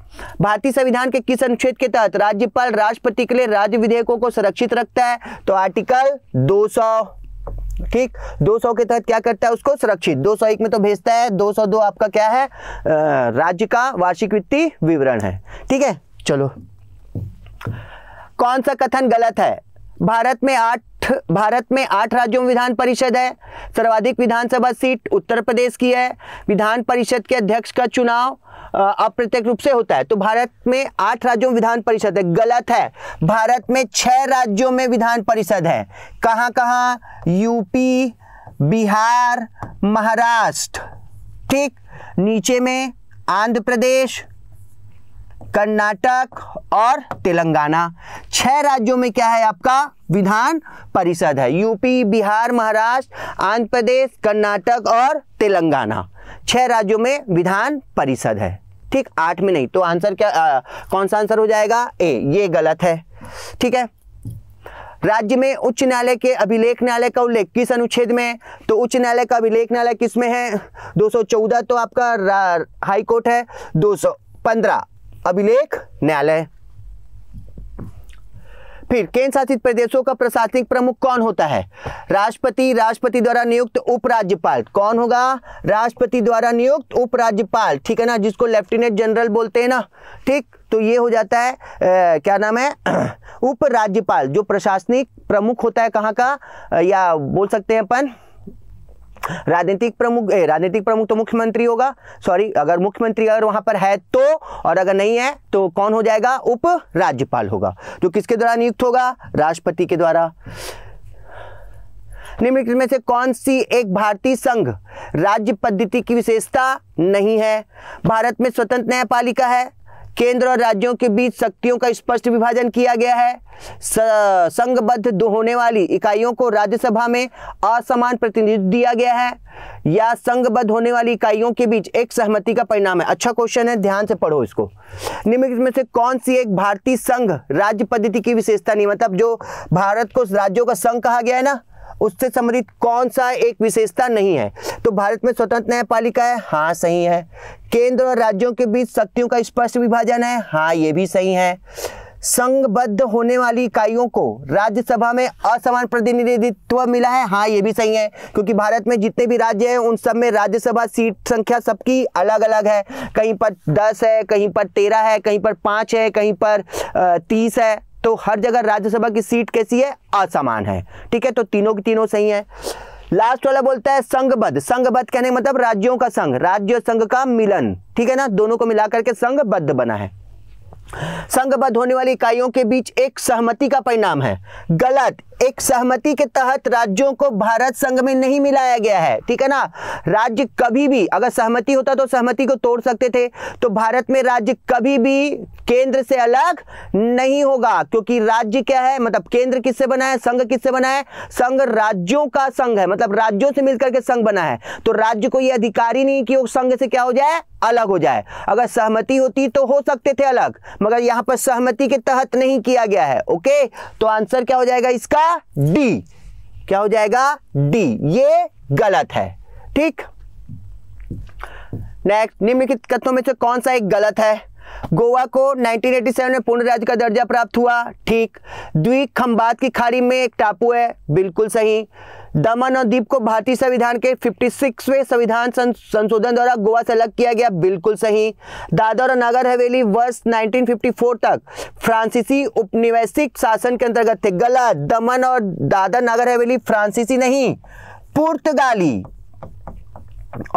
भारतीय संविधान के किस अनुच्छेद के तहत राज्यपाल राष्ट्रपति के लिए राज्य विधेयकों को सुरक्षित रखता है तो आर्टिकल 200 ठीक 200 के तहत क्या करता है उसको सुरक्षित 201 में तो भेजता है 202 आपका क्या है राज्य का वार्षिक वित्तीय विवरण है ठीक है चलो कौन सा कथन गलत है भारत में आठ भारत में आठ राज्यों में विधान परिषद है सर्वाधिक विधानसभा सीट उत्तर प्रदेश की है विधान परिषद के अध्यक्ष का चुनाव अप्रत्यक्ष रूप से होता है तो भारत में आठ राज्यों में विधान परिषद है गलत है भारत में छह राज्यों में विधान परिषद है कहां कहां यूपी बिहार महाराष्ट्र ठीक नीचे में आंध्र प्रदेश कर्नाटक और तेलंगाना छह राज्यों में क्या है आपका विधान परिषद है यूपी बिहार महाराष्ट्र आंध्र प्रदेश कर्नाटक और तेलंगाना छह राज्यों में विधान परिषद है ठीक आठ में नहीं तो आंसर क्या आ, कौन सा आंसर हो जाएगा ए ये गलत है ठीक है राज्य में उच्च न्यायालय के अभिलेख न्यायालय का उल्लेख किस अनुच्छेद में तो उच्च न्यायालय का अभिलेख न्यायालय किस में है 214 तो आपका हाई कोर्ट है 215 अभिलेख न्यायालय फिर केंद्र शासित प्रदेशों का प्रशासनिक प्रमुख कौन होता है राष्ट्रपति राष्ट्रपति द्वारा नियुक्त उपराज्यपाल कौन होगा राष्ट्रपति द्वारा नियुक्त उपराज्यपाल ठीक है ना जिसको लेफ्टिनेंट जनरल बोलते हैं ना ठीक तो ये हो जाता है ए, क्या नाम है उपराज्यपाल जो प्रशासनिक प्रमुख होता है कहाँ का या बोल सकते हैं अपन राजनीतिक प्रमुख राजनीतिक प्रमुख तो मुख्यमंत्री होगा सॉरी अगर मुख्यमंत्री अगर वहां पर है तो और अगर नहीं है तो कौन हो जाएगा उप राज्यपाल होगा जो किसके द्वारा नियुक्त होगा राष्ट्रपति के द्वारा निम्नलिखित में से कौन सी एक भारतीय संघ राज्य पद्धति की विशेषता नहीं है भारत में स्वतंत्र न्यायपालिका है केंद्र और राज्यों के बीच शक्तियों का स्पष्ट विभाजन किया गया है संघबद्ध होने वाली इकाइयों को राज्यसभा में असमान प्रतिनिधित्व दिया गया है या संघबद्ध होने वाली इकाइयों के बीच एक सहमति का परिणाम है अच्छा क्वेश्चन है ध्यान से पढ़ो इसको निम्नलिखित में से कौन सी एक भारतीय संघ राज्य पद्धति की विशेषता नहीं मतलब जो भारत को राज्यों का संघ कहा गया है ना उससे संबंधित कौन सा एक विशेषता नहीं है तो भारत में स्वतंत्र न्यायपालिका है हाँ सही है केंद्र और राज्यों के बीच शक्तियों का स्पष्ट विभाजन है हाँ ये भी सही है संघबद्ध होने वाली इकाइयों को राज्यसभा में असमान प्रतिनिधित्व मिला है हाँ ये भी सही है क्योंकि भारत में जितने भी राज्य हैं उन सब में राज्यसभा सीट संख्या सबकी अलग अलग है कहीं पर दस है कहीं पर तेरह है कहीं पर पाँच है कहीं पर तीस है तो हर जगह राज्यसभा की सीट कैसी है असमान है ठीक है तो तीनों की तीनों सही है लास्ट वाला बोलता है संघबद्ध संघबद्ध कहने मतलब राज्यों का संघ राज्य संघ का मिलन ठीक है ना दोनों को मिलाकर के संघबद्ध बना है संघबद्ध होने वाली इकाइयों के बीच एक सहमति का परिणाम है गलत एक सहमति के तहत राज्यों को भारत संघ में नहीं मिलाया गया है ठीक है ना राज्य कभी भी अगर सहमति होता तो सहमति को तोड़ सकते थे तो भारत में राज्य कभी भी केंद्र से अलग नहीं होगा क्योंकि राज्य क्या है मतलब केंद्र किससे बना है संघ किससे बना है संघ राज्यों का संघ है मतलब राज्यों से मिलकर के संघ बना है तो राज्य को यह अधिकार ही नहीं कि वो संघ से क्या हो जाए अलग हो जाए अगर सहमति होती तो हो सकते थे अलग मगर यहां पर सहमति के तहत नहीं किया गया है ओके तो आंसर क्या हो जाएगा इसका जाएगा डी क्या हो जाएगा डी ये गलत है ठीक नेक्स्ट निम्नलिखित कथनों में से कौन सा एक गलत है गोवा को 1987 में पूर्ण राज्य का दर्जा प्राप्त हुआ ठीक द्वीप खंबात की खाड़ी में एक टापू है बिल्कुल सही दमन और दीप को भारतीय संविधान के 56वें संविधान संशोधन द्वारा गोवा से अलग किया गया बिल्कुल सही दादर और नगर हवेली वर्ष 1954 तक फ्रांसीसी उपनिवेशिक शासन के अंतर्गत थे गलत दमन और दादर नगर हवेली फ्रांसीसी नहीं पुर्तगाली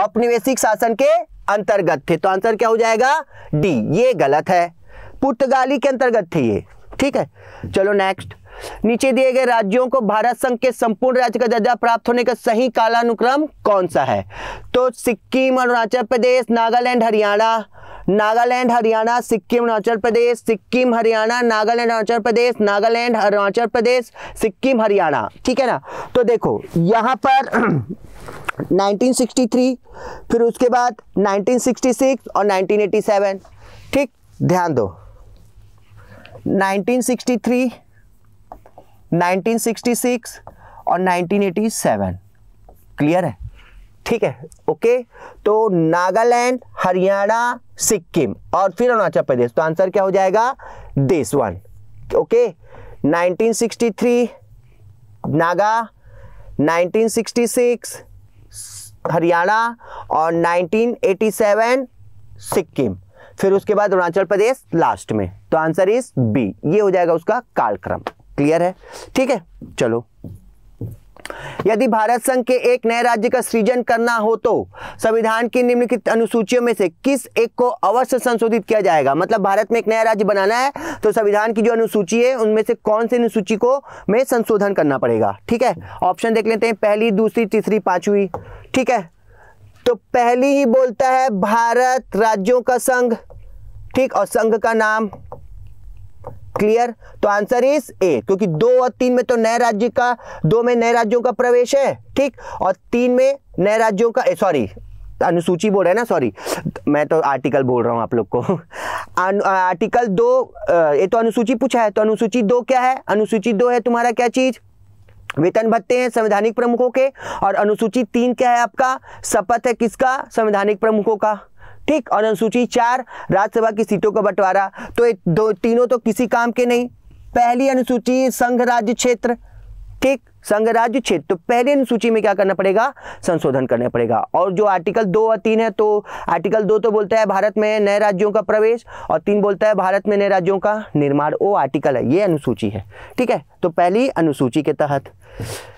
औपनिवेशिक शासन के अंतर्गत थे तो आंसर क्या हो जाएगा डी ये गलत है पुर्तगाली के अंतर्गत थे ये ठीक है चलो नेक्स्ट नीचे दिए गए राज्यों को भारत संघ के संपूर्ण राज्य का दर्जा प्राप्त होने का सही कालानुक्रम कौन सा है तो सिक्किम अरुणाचल प्रदेश नागालैंड हरियाणा नागालैंड हरियाणा सिक्किम अरुणाचल प्रदेश सिक्किम हरियाणा नागालैंड अरुणाचल प्रदेश नागालैंड अरुणाचल प्रदेश सिक्किम हरियाणा ठीक है ना तो देखो यहाँ पर 1963 फिर उसके बाद 1966 और 1987 ठीक ध्यान दो 1963 1966 और 1987 क्लियर है ठीक है ओके तो नागालैंड हरियाणा सिक्किम और फिर अरुणाचल प्रदेश तो आंसर क्या हो जाएगा this one okay 1963 Naga 1966 Haryana और 1987 सिक्किम फिर उसके बाद अरुणाचल प्रदेश लास्ट में तो आंसर इज बी ये हो जाएगा उसका कालक्रम क्लियर है ठीक है चलो यदि भारत संघ के एक नए राज्य का सृजन करना हो तो संविधान की निम्नलिखित अनुसूचियों में से किस एक को अवश्य संशोधित किया जाएगा मतलब भारत में एक नया राज्य बनाना है तो संविधान की जो अनुसूची है उनमें से कौन से अनुसूची को में संशोधन करना पड़ेगा ठीक है ऑप्शन देख लेते हैं पहली दूसरी तीसरी पांचवी ठीक है तो पहली ही बोलता है भारत राज्यों का संघ ठीक और संघ का नाम क्लियर तो आंसर इज ए क्योंकि दो और तीन में तो नए राज्य का दो में नए राज्यों का प्रवेश है ठीक और तीन में नए राज्यों का सॉरी अनुसूची बोल रहे ना सॉरी मैं तो आर्टिकल बोल रहा हूं आप लोग को आर्टिकल दो ये तो अनुसूची पूछा है तो अनुसूची दो क्या है अनुसूची दो है तुम्हारा क्या चीज़ वेतन भत्ते हैं संवैधानिक प्रमुखों के और अनुसूची तीन क्या है आपका शपथ है किसका संवैधानिक प्रमुखों का ठीक और अनुसूची चार राज्यसभा की सीटों का बंटवारा तो दो तीनों तो किसी काम के नहीं पहली अनुसूची संघ राज्य क्षेत्र ठीक संघ राज्य क्षेत्र तो पहले अनुसूची में क्या करना पड़ेगा संशोधन करना पड़ेगा और जो आर्टिकल दो और तीन है तो आर्टिकल दो तो बोलता है भारत में नए राज्यों का प्रवेश और तीन बोलता है भारत में नए राज्यों का निर्माण वो आर्टिकल है ये अनुसूची है ठीक है तो पहली अनुसूची के तहत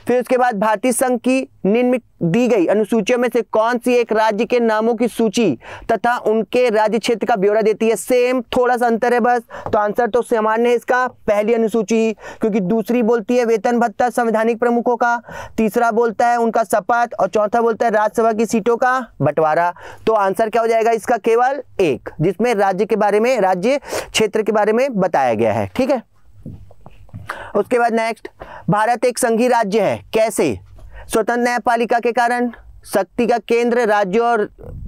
फिर उसके बाद भारतीय संघ की निम्न दी गई अनुसूचियों में से कौन सी एक राज्य के नामों की सूची तथा उनके राज्य क्षेत्र का ब्यौरा देती है सेम थोड़ा सा अंतर है बस तो आंसर तो सामान्य है इसका पहली अनुसूची क्योंकि दूसरी बोलती है वेतन भत्ता संवैधानिक प्रमुखों का तीसरा बोलता है उनका शपथ और चौथा बोलता है राज्यसभा की सीटों का बंटवारा तो आंसर क्या हो जाएगा इसका केवल एक जिसमें राज्य के बारे में राज्य क्षेत्र के बारे में बताया गया है ठीक है उसके बाद नेक्स्ट भारत एक संघीय राज्य है कैसे स्वतंत्र न्यायपालिका के कारण शक्ति का केंद्र राज्य और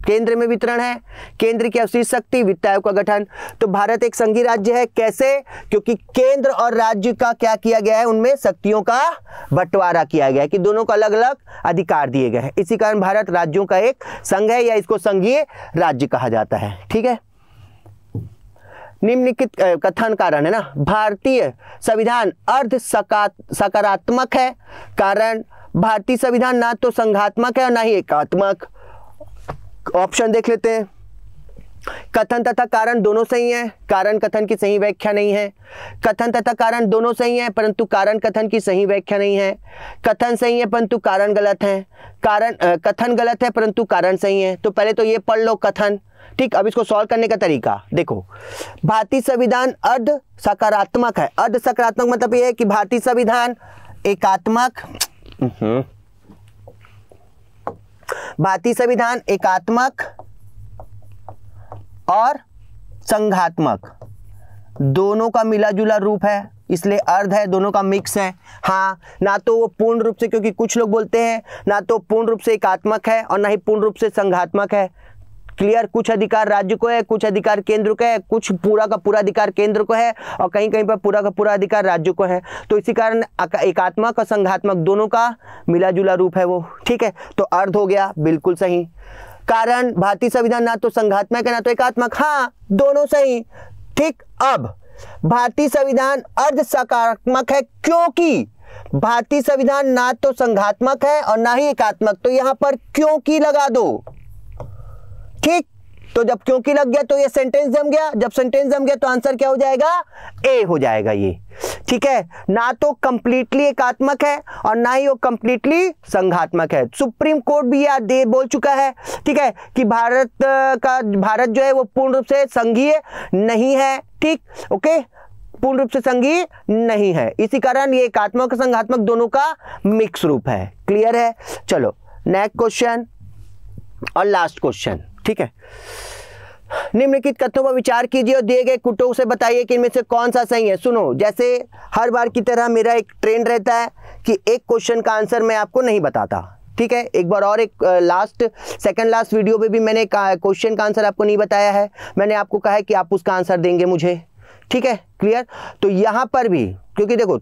केंद्र में वितरण है केंद्र की अवशिष शक्ति वित्त आयोग का गठन तो भारत एक संघीय राज्य है कैसे क्योंकि केंद्र और राज्य का क्या किया गया है उनमें शक्तियों का बंटवारा किया गया है कि दोनों को अलग अलग अधिकार दिए गए हैं इसी कारण भारत राज्यों का एक संघ है या इसको संघीय राज्य कहा जाता है ठीक है निम्नलिखित कथन कारण है ना भारतीय संविधान अर्ध सकारात्मक है कारण भारतीय संविधान ना तो संघात्मक है और ना ही एकात्मक ऑप्शन देख लेते हैं कथन तथा कारण दोनों सही हैं कारण कथन की सही व्याख्या नहीं है कथन तथा कारण दोनों सही हैं परंतु कारण कथन की सही व्याख्या नहीं है कथन सही है परंतु कारण गलत है कारण कथन गलत है परंतु कारण सही है तो पहले तो ये पढ़ लो कथन ठीक अब इसको सॉल्व करने का तरीका देखो भारतीय संविधान अर्ध सकारात्मक है अर्ध सकारात्मक मतलब यह है कि भारतीय संविधान एकात्मक हम्म, भारतीय संविधान एकात्मक और संघात्मक दोनों का मिला जुला रूप है इसलिए अर्ध है दोनों का मिक्स है हाँ ना तो वो पूर्ण रूप से क्योंकि कुछ लोग बोलते हैं ना तो पूर्ण रूप से एकात्मक है और ना ही पूर्ण रूप से संघात्मक है क्लियर कुछ अधिकार राज्य को है कुछ अधिकार केंद्र को है कुछ पूरा का पूरा अधिकार केंद्र को है और कहीं कहीं पर पूरा का पूरा अधिकार राज्य को है तो इसी कारण एकात्मक और संघात्मक दोनों का मिला जुला रूप है वो ठीक है तो अर्ध हो गया बिल्कुल सही कारण भारतीय संविधान ना तो संघात्मक है ना तो एकात्मक हाँ दोनों सही ठीक अब भारतीय संविधान अर्ध सकारात्मक है क्योंकि भारतीय संविधान ना तो संघात्मक है और ना ही एकात्मक तो यहां पर क्योंकि लगा दो ठीक तो जब क्योंकि लग गया तो ये सेंटेंस जम गया जब सेंटेंस जम गया तो आंसर क्या हो जाएगा ए हो जाएगा ये ठीक है ना तो कंप्लीटली एकात्मक है और ना ही वो कंप्लीटली संघात्मक है सुप्रीम कोर्ट भी यह दे बोल चुका है ठीक है कि भारत का भारत जो है वो पूर्ण रूप से संघीय नहीं है ठीक ओके पूर्ण रूप से संघीय नहीं है इसी कारण ये एकात्मक संघात्मक दोनों का मिक्स रूप है क्लियर है चलो नेक्स्ट क्वेश्चन और लास्ट क्वेश्चन ठीक है निम्नलिखित कथनों पर विचार कीजिए और दिए गए कुटों से बताइए कि इनमें से कौन सा सही है सुनो जैसे हर बार की तरह मेरा एक ट्रेंड रहता है कि एक क्वेश्चन का आंसर मैं आपको नहीं बताता ठीक है एक बार और एक लास्ट सेकंड लास्ट वीडियो में भी मैंने कहा क्वेश्चन का आंसर आपको नहीं बताया है मैंने आपको कहा है कि आप उसका आंसर देंगे मुझे ठीक है क्लियर तो यहाँ पर भी क्योंकि देखो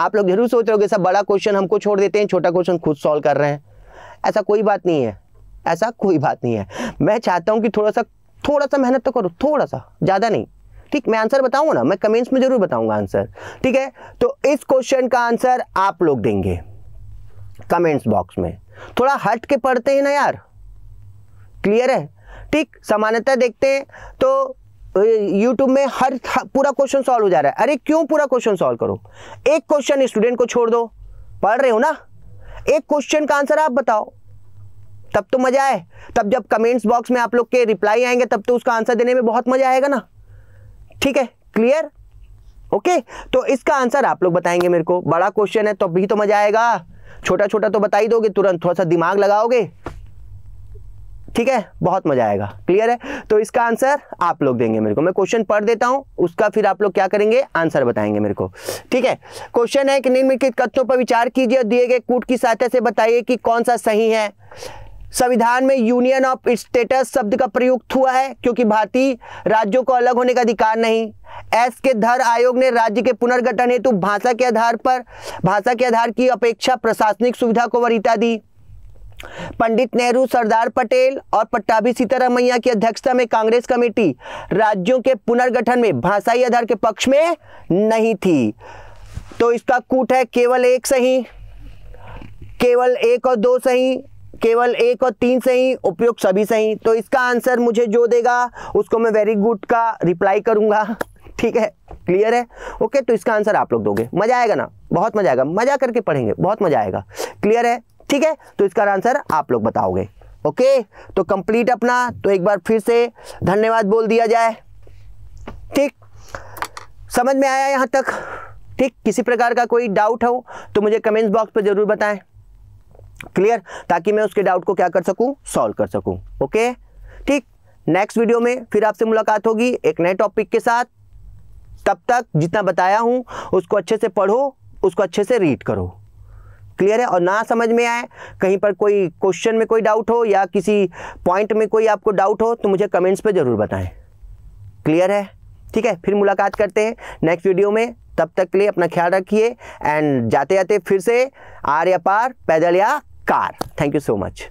आप लोग जरूर सोच रहे हो सब बड़ा क्वेश्चन हमको छोड़ देते हैं छोटा क्वेश्चन खुद सॉल्व कर रहे हैं ऐसा कोई बात नहीं है ऐसा कोई बात नहीं है मैं चाहता हूँ कि थोड़ा सा थोड़ा सा मेहनत तो करो थोड़ा सा ज़्यादा नहीं ठीक मैं आंसर बताऊंगा ना मैं कमेंट्स में जरूर बताऊंगा आंसर ठीक है तो इस क्वेश्चन का आंसर आप लोग देंगे कमेंट्स बॉक्स में थोड़ा हट के पढ़ते हैं ना यार क्लियर है ठीक सामान्यता देखते हैं तो यूट्यूब में हर, हर पूरा क्वेश्चन सॉल्व हो जा रहा है अरे क्यों पूरा क्वेश्चन सॉल्व करो एक क्वेश्चन स्टूडेंट को छोड़ दो पढ़ रहे हो ना एक क्वेश्चन का आंसर आप बताओ तब तो मजा आए तब जब कमेंट्स बॉक्स में आप लोग के रिप्लाई आएंगे तब तो उसका आंसर देने में बहुत मजा आएगा ना ठीक है क्लियर ओके तो इसका आंसर आप लोग बताएंगे मेरे को बड़ा क्वेश्चन है तो भी तो मजा आएगा छोटा छोटा तो बता ही दोगे तुरंत थोड़ा सा दिमाग लगाओगे ठीक है बहुत मजा आएगा क्लियर है तो इसका आंसर आप लोग देंगे मेरे को मैं क्वेश्चन पढ़ देता हूं उसका फिर आप लोग क्या करेंगे आंसर बताएंगे मेरे को ठीक है क्वेश्चन है कि निम्नलिखित कथनों पर विचार कीजिए और दिए गए कूट की सहायता से बताइए कि कौन सा सही है संविधान में यूनियन ऑफ स्टेटस शब्द का प्रयुक्त हुआ है क्योंकि भारतीय राज्यों को अलग होने का अधिकार नहीं एस के धर आयोग ने राज्य के पुनर्गठन हेतु भाषा के आधार पर भाषा के आधार की अपेक्षा प्रशासनिक सुविधा को वरीता दी पंडित नेहरू सरदार पटेल और पट्टाभी सीतारामैया की अध्यक्षता में कांग्रेस कमेटी राज्यों के पुनर्गठन में भाषाई आधार के पक्ष में नहीं थी तो इसका कूट है केवल एक सही केवल एक और दो सही केवल एक और तीन सही उपयोग सभी सही तो इसका आंसर मुझे जो देगा उसको मैं वेरी गुड का रिप्लाई करूंगा ठीक है क्लियर है ओके तो इसका आंसर आप लोग दोगे मजा आएगा ना बहुत मजा आएगा मजा करके पढ़ेंगे बहुत मजा आएगा क्लियर है ठीक है तो इसका आंसर आप लोग बताओगे ओके तो कंप्लीट अपना तो एक बार फिर से धन्यवाद बोल दिया जाए ठीक समझ में आया यहाँ तक ठीक किसी प्रकार का कोई डाउट हो तो मुझे कमेंट्स बॉक्स पर ज़रूर बताएं क्लियर ताकि मैं उसके डाउट को क्या कर सकूं सॉल्व कर सकूं ओके ठीक नेक्स्ट वीडियो में फिर आपसे मुलाकात होगी एक नए टॉपिक के साथ तब तक जितना बताया हूं उसको अच्छे से पढ़ो उसको अच्छे से रीड करो क्लियर है और ना समझ में आए कहीं पर कोई क्वेश्चन में कोई डाउट हो या किसी पॉइंट में कोई आपको डाउट हो तो मुझे कमेंट्स पर ज़रूर बताएं क्लियर है ठीक है फिर मुलाकात करते हैं नेक्स्ट वीडियो में तब तक के लिए अपना ख्याल रखिए एंड जाते जाते फिर से आर या पार पैदल या car. Thank you so much.